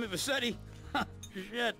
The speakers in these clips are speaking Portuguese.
in Vassetti. Shit.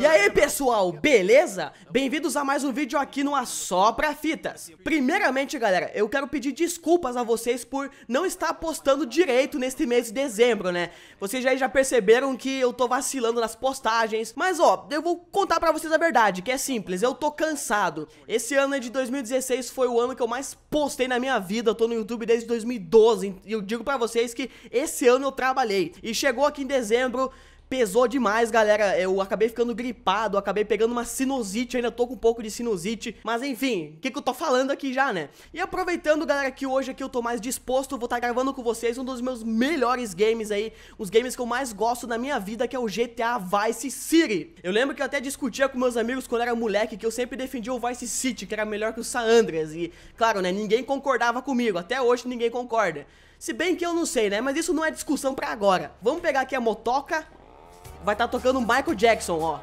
E aí pessoal, beleza? Bem-vindos a mais um vídeo aqui no Assopra Fitas Primeiramente galera, eu quero pedir desculpas a vocês por não estar postando direito neste mês de dezembro, né? Vocês aí já perceberam que eu tô vacilando nas postagens Mas ó, eu vou contar pra vocês a verdade, que é simples, eu tô cansado Esse ano de 2016 foi o ano que eu mais postei na minha vida, eu tô no YouTube desde 2012 E eu digo pra vocês que esse ano eu trabalhei E chegou aqui em dezembro pesou demais, galera. Eu acabei ficando gripado, acabei pegando uma sinusite, ainda tô com um pouco de sinusite. Mas enfim, o que, que eu tô falando aqui já, né? E aproveitando, galera, que hoje aqui eu tô mais disposto, vou estar tá gravando com vocês um dos meus melhores games aí, os games que eu mais gosto na minha vida, que é o GTA Vice City. Eu lembro que eu até discutia com meus amigos quando era moleque que eu sempre defendia o Vice City, que era melhor que o San Andreas. E, claro, né, ninguém concordava comigo, até hoje ninguém concorda. Se bem que eu não sei, né? Mas isso não é discussão pra agora. Vamos pegar aqui a motoca, vai estar tá tocando Michael Jackson, ó.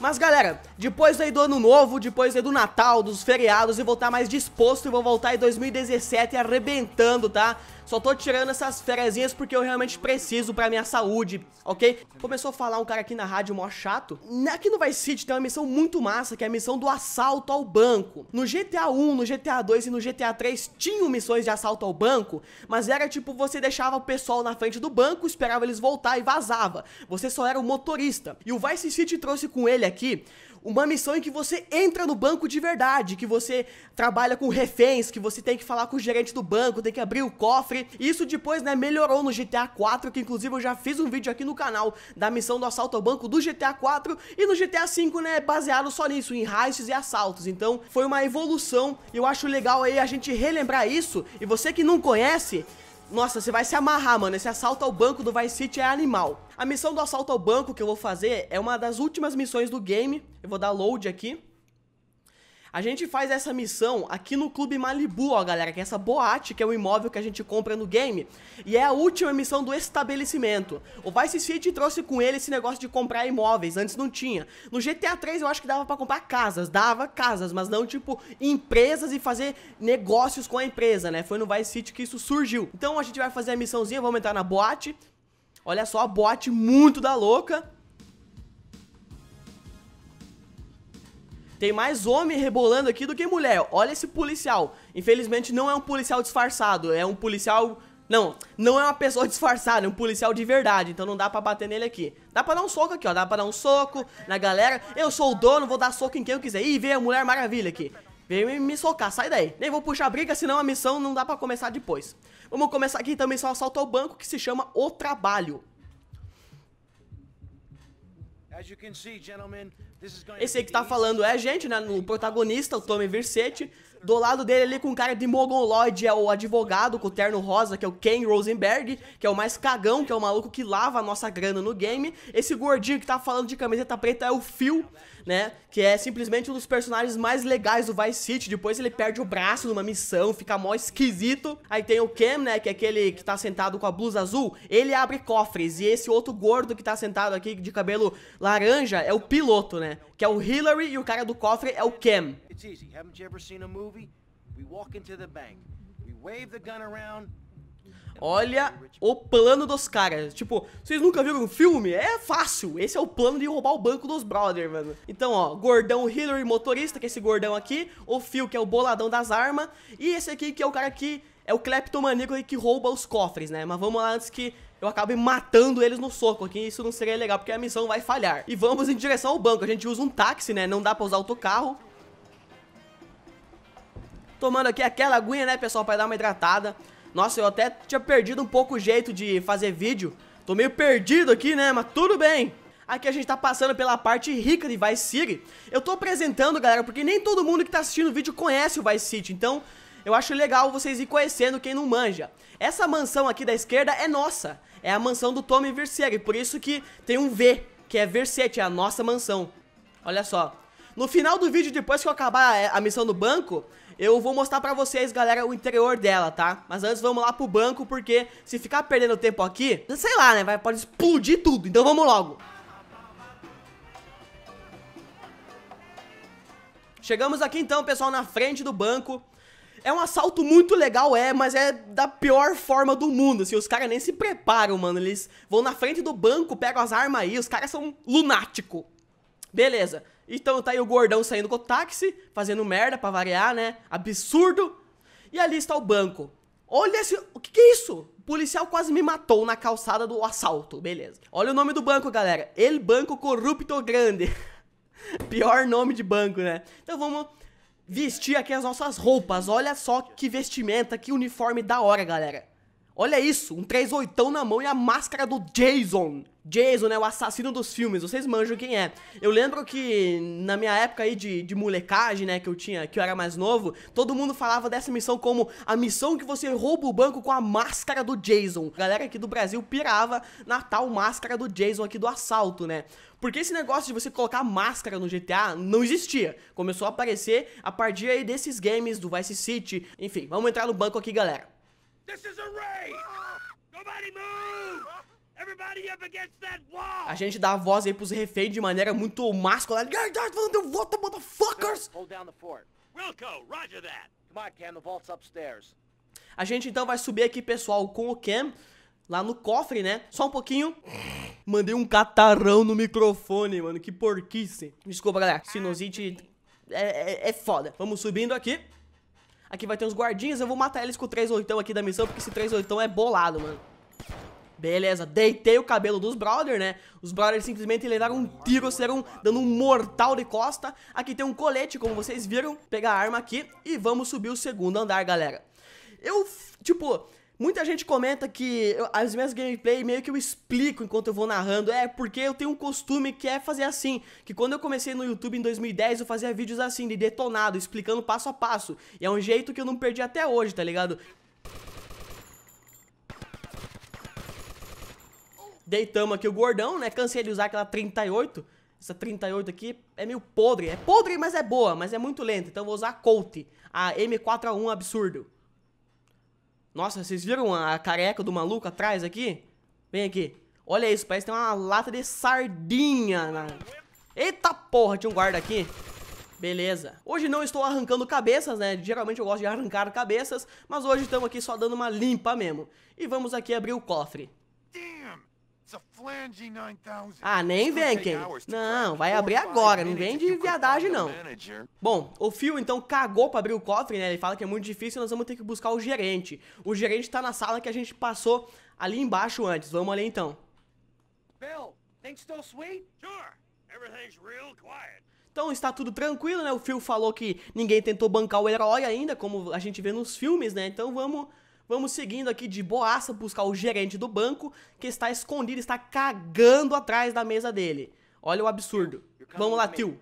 Mas galera, depois aí do ano novo, depois aí do Natal, dos feriados, eu vou estar tá mais disposto e vou voltar em 2017 arrebentando, tá? Só tô tirando essas ferezinhas porque eu realmente preciso pra minha saúde, ok? Começou a falar um cara aqui na rádio mó chato. Aqui é no Vice City tem uma missão muito massa, que é a missão do assalto ao banco. No GTA 1, no GTA 2 e no GTA 3 tinham missões de assalto ao banco, mas era tipo, você deixava o pessoal na frente do banco, esperava eles voltar e vazava. Você só era o motorista. E o Vice City trouxe com ele aqui uma missão em que você entra no banco de verdade, que você trabalha com reféns, que você tem que falar com o gerente do banco, tem que abrir o cofre. Isso depois, né, melhorou no GTA 4, que inclusive eu já fiz um vídeo aqui no canal da missão do assalto ao banco do GTA 4 e no GTA 5, né, é baseado só nisso, em heists e assaltos. Então, foi uma evolução e eu acho legal aí a gente relembrar isso. E você que não conhece, nossa, você vai se amarrar, mano. Esse assalto ao banco do Vice City é animal. A missão do assalto ao banco que eu vou fazer é uma das últimas missões do game. Eu vou dar load aqui. A gente faz essa missão aqui no Clube Malibu, ó, galera, que é essa boate, que é o imóvel que a gente compra no game, e é a última missão do estabelecimento. O Vice City trouxe com ele esse negócio de comprar imóveis, antes não tinha. No GTA 3 eu acho que dava para comprar casas, dava casas, mas não tipo empresas e fazer negócios com a empresa, né? Foi no Vice City que isso surgiu. Então a gente vai fazer a missãozinha, vamos entrar na boate. Olha só a boate muito da louca. Tem mais homem rebolando aqui do que mulher. Olha esse policial. Infelizmente não é um policial disfarçado, é um policial não, não é uma pessoa disfarçada, é um policial de verdade, então não dá pra bater nele aqui. Dá pra dar um soco aqui, ó, dá pra dar um soco na galera. Eu sou o dono, vou dar soco em quem eu quiser. Ih, vem a Mulher Maravilha aqui. Vem me socar, sai daí. Nem vou puxar briga, senão a missão não dá pra começar depois. Vamos começar aqui também só assalto ao banco, que se chama O Trabalho. Esse aí que tá falando é a gente, né? O protagonista, o Tommy Versetti. Do lado dele ali com cara de mongoloide é o advogado com o terno rosa, que é o Ken Rosenberg, que é o mais cagão, que é o maluco que lava a nossa grana no game. Esse gordinho que tá falando de camiseta preta é o Phil, né? Que é simplesmente um dos personagens mais legais do Vice City. Depois ele perde o braço numa missão, fica mó esquisito. Aí tem o Cam, né? Que é aquele que tá sentado com a blusa azul. Ele abre cofres. E esse outro gordo que tá sentado aqui de cabelo laranja é o piloto, né? Que é o Hillary e o cara do cofre é o Cam. It's easy. Haven't you ever seen a movie? We walk into the bank. We wave the gun around. Olha o plano dos caras. Tipo, vocês nunca viram um filme? É fácil. Esse é o plano de roubar o banco dos brothers, mano. Então, ó, gordão Hillary motorista, que é esse gordão aqui. O Phil, que é o boladão das armas. E esse aqui, que é o cara que é o cleptomaníaco que rouba os cofres, né? Mas vamos lá antes que eu acabe matando eles no soco aqui. Isso não seria legal, porque a missão vai falhar. E vamos em direção ao banco. A gente usa um táxi, né? Não dá pra usar autocarro tomando aqui aquela aguinha, né, pessoal, pra dar uma hidratada. Nossa, eu até tinha perdido um pouco o jeito de fazer vídeo. Tô meio perdido aqui, né, mas tudo bem. Aqui a gente tá passando pela parte rica de Vice City. Eu tô apresentando, galera, porque nem todo mundo que tá assistindo o vídeo conhece o Vice City, então... Eu acho legal vocês ir conhecendo quem não manja. Essa mansão aqui da esquerda é nossa. É a mansão do Tommy Versailles, por isso que tem um V, que é Versete, é a nossa mansão. Olha só. No final do vídeo, depois que eu acabar é, a missão do banco, eu vou mostrar pra vocês, galera, o interior dela, tá? Mas antes vamos lá pro banco, porque se ficar perdendo tempo aqui, sei lá, né? Vai, pode explodir tudo. Então vamos logo. Chegamos aqui então, pessoal, na frente do banco. É um assalto muito legal, é, mas é da pior forma do mundo, assim, os caras nem se preparam, mano, eles vão na frente do banco, pegam as armas aí, os caras são lunáticos. Beleza, então tá aí o gordão saindo com o táxi, fazendo merda pra variar, né? Absurdo. E ali está o banco. Olha esse. O que, que é isso? O policial quase me matou na calçada do assalto. Beleza. Olha o nome do banco, galera. El Banco Corrupto Grande. Pior nome de banco, né? Então vamos vestir aqui as nossas roupas. Olha só que vestimenta, que uniforme da hora, galera. Olha isso, um 38 na mão e a máscara do Jason. Jason é o assassino dos filmes, vocês manjam quem é. Eu lembro que na minha época aí de, de molecagem, né, que eu tinha, que eu era mais novo, todo mundo falava dessa missão como a missão que você rouba o banco com a máscara do Jason. galera aqui do Brasil pirava na tal máscara do Jason aqui do assalto, né? Porque esse negócio de você colocar máscara no GTA não existia. Começou a aparecer a partir aí desses games do Vice City. Enfim, vamos entrar no banco aqui, galera. A gente dá a voz aí pros reféns de maneira muito máscula. Volta, motherfuckers! A gente então vai subir aqui, pessoal, com o Cam lá no cofre, né? Só um pouquinho. Mandei um catarrão no microfone, mano. Que porquice. Desculpa, galera. Sinusite é, é, é foda. Vamos subindo aqui. Aqui vai ter uns guardinhas, eu vou matar eles com o 3 oitão aqui da missão, porque esse 3 oitão é bolado, mano. Beleza, deitei o cabelo dos brother, né? Os brothers simplesmente levaram um tiro, serão dando um mortal de costa. Aqui tem um colete, como vocês viram. Pegar a arma aqui e vamos subir o segundo andar, galera. Eu, tipo, Muita gente comenta que eu, as minhas gameplay meio que eu explico enquanto eu vou narrando. É porque eu tenho um costume que é fazer assim. Que quando eu comecei no YouTube em 2010, eu fazia vídeos assim, de detonado, explicando passo a passo. E é um jeito que eu não perdi até hoje, tá ligado? Deitamos aqui o gordão, né? Cansei de usar aquela 38. Essa 38 aqui é meio podre. É podre, mas é boa, mas é muito lenta. Então eu vou usar a Colt, a M4A1 absurdo. Nossa, vocês viram a careca do maluco atrás aqui? Vem aqui. Olha isso, parece que tem uma lata de sardinha na... Eita porra, tinha um guarda aqui. Beleza. Hoje não estou arrancando cabeças, né? Geralmente eu gosto de arrancar cabeças, mas hoje estamos aqui só dando uma limpa mesmo. E vamos aqui abrir o cofre. Damn. Ah, nem vem, Ken. Não, vai abrir agora, não vem de viadagem, não. Bom, o Phil, então, cagou pra abrir o cofre, né? Ele fala que é muito difícil, nós vamos ter que buscar o gerente. O gerente tá na sala que a gente passou ali embaixo antes. Vamos ali, então. Bill, things still sweet? Sure, everything's real quiet. Então está tudo tranquilo, né? O Phil falou que ninguém tentou bancar o herói ainda, como a gente vê nos filmes, né? Então vamos Vamos seguindo aqui de boaça buscar o gerente do banco, que está escondido, está cagando atrás da mesa dele. Olha o absurdo. Vamos lá, tio.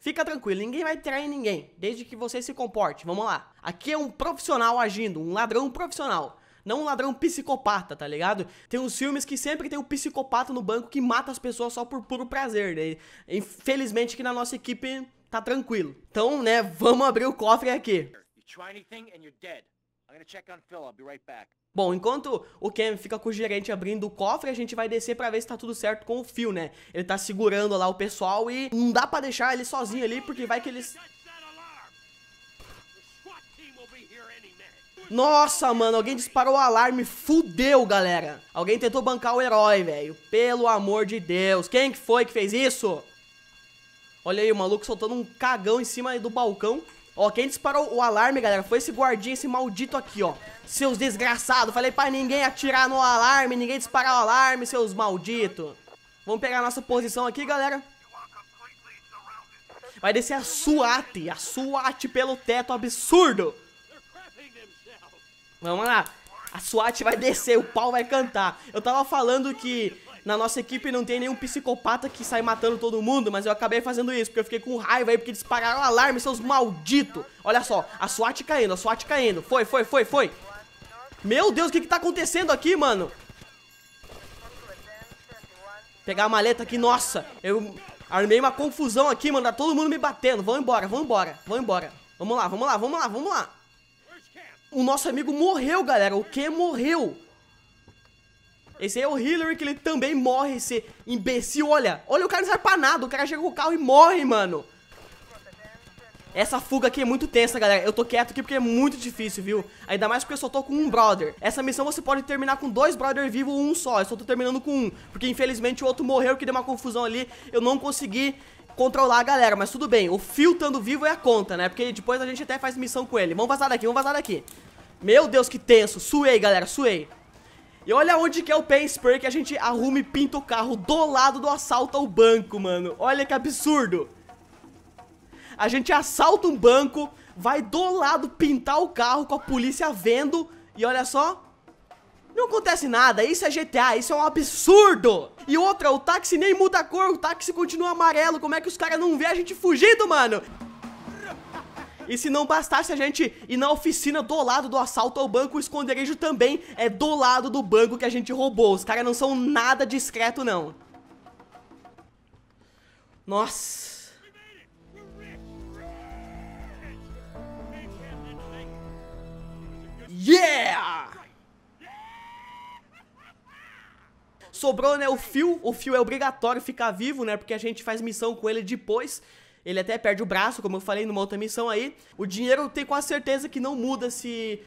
Fica tranquilo, ninguém vai trair ninguém, desde que você se comporte. Vamos lá. Aqui é um profissional agindo, um ladrão profissional. Não um ladrão psicopata, tá ligado? Tem uns filmes que sempre tem um psicopata no banco que mata as pessoas só por puro prazer. Né? Infelizmente que na nossa equipe tá tranquilo. Então, né, vamos abrir o cofre aqui. Bom, enquanto o Cam fica com o gerente abrindo o cofre, a gente vai descer pra ver se tá tudo certo com o Phil, né? Ele tá segurando lá o pessoal e não dá pra deixar ele sozinho ali, porque vai que eles... Nossa, mano, alguém disparou o alarme, fudeu, galera. Alguém tentou bancar o herói, velho. Pelo amor de Deus, quem que foi que fez isso? Olha aí, o maluco soltando um cagão em cima do balcão. Ó, quem disparou o alarme, galera, foi esse guardinha, esse maldito aqui, ó. Seus desgraçados. Falei pra ninguém atirar no alarme, ninguém disparar o alarme, seus malditos. Vamos pegar a nossa posição aqui, galera. Vai descer a SWAT, a SWAT pelo teto absurdo. Vamos lá. A SWAT vai descer, o pau vai cantar. Eu tava falando que na nossa equipe não tem nenhum psicopata que sai matando todo mundo, mas eu acabei fazendo isso, porque eu fiquei com raiva aí, porque dispararam o alarme, seus malditos. Olha só, a SWAT caindo, a SWAT caindo. Foi, foi, foi, foi. Meu Deus, o que que tá acontecendo aqui, mano? Pegar a maleta aqui, nossa, eu armei uma confusão aqui, mano, tá todo mundo me batendo. Vão embora, vão embora, vão embora. Vamos lá, vamos lá, vamos lá, vamos lá. O nosso amigo morreu, galera, o que morreu? Esse aí é o Hillary, que ele também morre, esse imbecil. Olha, olha, o cara não serve pra nada. O cara chega com o carro e morre, mano. Essa fuga aqui é muito tensa, galera. Eu tô quieto aqui porque é muito difícil, viu? Ainda mais porque eu só tô com um brother. Essa missão você pode terminar com dois brother vivos ou um só. Eu só tô terminando com um. Porque infelizmente o outro morreu, que deu uma confusão ali. Eu não consegui controlar a galera, mas tudo bem. O Phil estando vivo é a conta, né? Porque depois a gente até faz missão com ele. Vamos vazar daqui, vamos vazar daqui. Meu Deus, que tenso. Suei, galera, suei. E olha onde que é o pé spray que a gente arruma e pinta o carro do lado do assalto ao banco, mano. Olha que absurdo. A gente assalta um banco, vai do lado pintar o carro com a polícia vendo e olha só. Não acontece nada, isso é GTA, isso é um absurdo. E outra, o táxi nem muda a cor, o táxi continua amarelo. Como é que os caras não vê a gente fugindo, mano? E se não bastasse a gente ir na oficina do lado do assalto ao banco, o esconderijo também é do lado do banco que a gente roubou. Os caras não são nada discreto, não. Nossa... Yeah! Sobrou, né, o fio. O fio é obrigatório ficar vivo, né, porque a gente faz missão com ele depois. Ele até perde o braço, como eu falei numa outra missão aí. O dinheiro tem com quase certeza que não muda se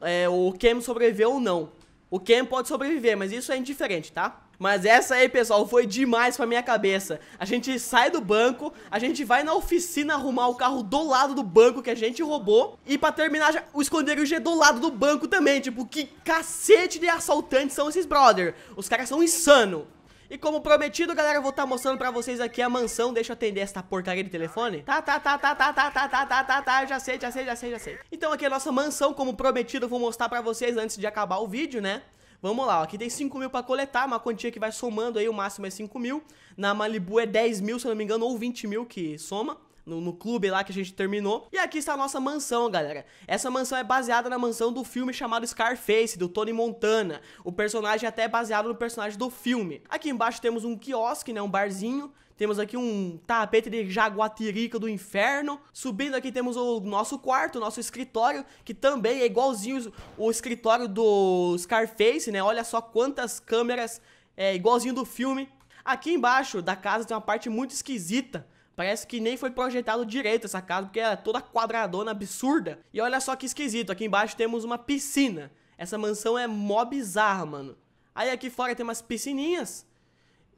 é, o Cam sobreviveu ou não. O Cam pode sobreviver, mas isso é indiferente, tá? Mas essa aí, pessoal, foi demais pra minha cabeça. A gente sai do banco, a gente vai na oficina arrumar o carro do lado do banco que a gente roubou. E pra terminar, o esconderijo é do lado do banco também. Tipo, que cacete de assaltantes são esses brother? Os caras são insano. E como prometido, galera, eu vou estar mostrando pra vocês aqui a mansão. Deixa eu atender essa porcaria de telefone. Tá, tá, tá, tá, tá, tá, tá, tá, tá, tá, tá. Já sei, já sei, já sei, já sei. Então aqui é a nossa mansão, como prometido, eu vou mostrar pra vocês antes de acabar o vídeo, né? Vamos lá, ó, aqui tem 5 mil pra coletar, uma quantia que vai somando aí, o máximo é 5 mil. Na Malibu é 10 mil, se eu não me engano, ou 20 mil que soma no, no clube lá que a gente terminou. E aqui está a nossa mansão, galera. Essa mansão é baseada na mansão do filme chamado Scarface, do Tony Montana. O personagem até é baseado no personagem do filme. Aqui embaixo temos um quiosque, né, um barzinho. Temos aqui um tapete de jaguatirica do inferno. Subindo aqui temos o nosso quarto, o nosso escritório, que também é igualzinho o escritório do Scarface, né? Olha só quantas câmeras, é igualzinho do filme. Aqui embaixo da casa tem uma parte muito esquisita, Parece que nem foi projetado direito essa casa, porque ela é toda quadradona, absurda. E olha só que esquisito, aqui embaixo temos uma piscina. Essa mansão é mó bizarra, mano. Aí aqui fora tem umas piscininhas.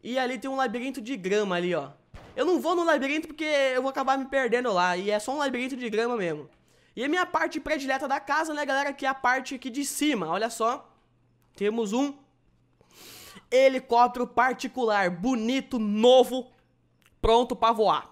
E ali tem um labirinto de grama ali, ó. Eu não vou no labirinto porque eu vou acabar me perdendo lá. E é só um labirinto de grama mesmo. E a minha parte predileta da casa, né, galera, que é a parte aqui de cima. Olha só. Temos um helicóptero particular, bonito, novo, pronto pra voar.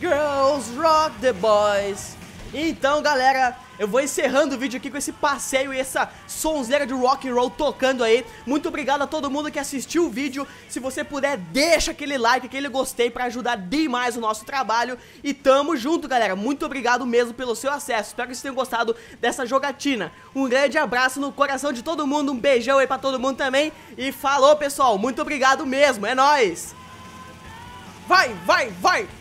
Girls rock the boys. Então, galera, eu vou encerrando o vídeo aqui com esse passeio e essa sonzeira de rock and roll tocando aí. Muito obrigado a todo mundo que assistiu o vídeo. Se você puder, deixa aquele like, aquele gostei para ajudar demais o nosso trabalho. E tamo junto, galera. Muito obrigado mesmo pelo seu acesso. Espero que vocês tenham gostado dessa jogatina. Um grande abraço no coração de todo mundo, um beijão aí para todo mundo também. E falou, pessoal. Muito obrigado mesmo. É nós. Vai, vai, vai.